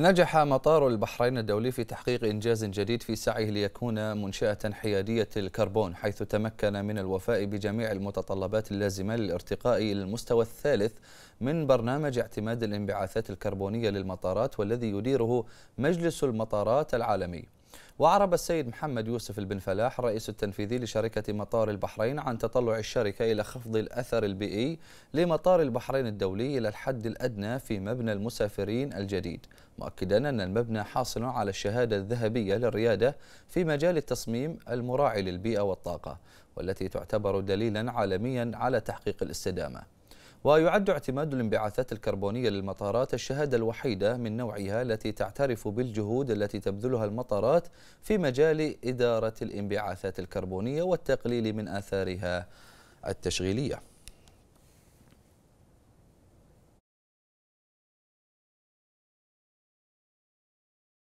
نجح مطار البحرين الدولي في تحقيق إنجاز جديد في سعيه ليكون منشأة حيادية الكربون حيث تمكن من الوفاء بجميع المتطلبات اللازمة للارتقاء إلى المستوى الثالث من برنامج اعتماد الانبعاثات الكربونية للمطارات والذي يديره مجلس المطارات العالمي وأعرب السيد محمد يوسف البن فلاح الرئيس التنفيذي لشركة مطار البحرين عن تطلع الشركة إلى خفض الأثر البيئي لمطار البحرين الدولي إلى الحد الأدنى في مبنى المسافرين الجديد مؤكدا أن المبنى حاصل على الشهادة الذهبية للريادة في مجال التصميم المراعي للبيئة والطاقة والتي تعتبر دليلا عالميا على تحقيق الاستدامة ويعد اعتماد الانبعاثات الكربونية للمطارات الشهادة الوحيدة من نوعها التي تعترف بالجهود التي تبذلها المطارات في مجال إدارة الانبعاثات الكربونية والتقليل من آثارها التشغيلية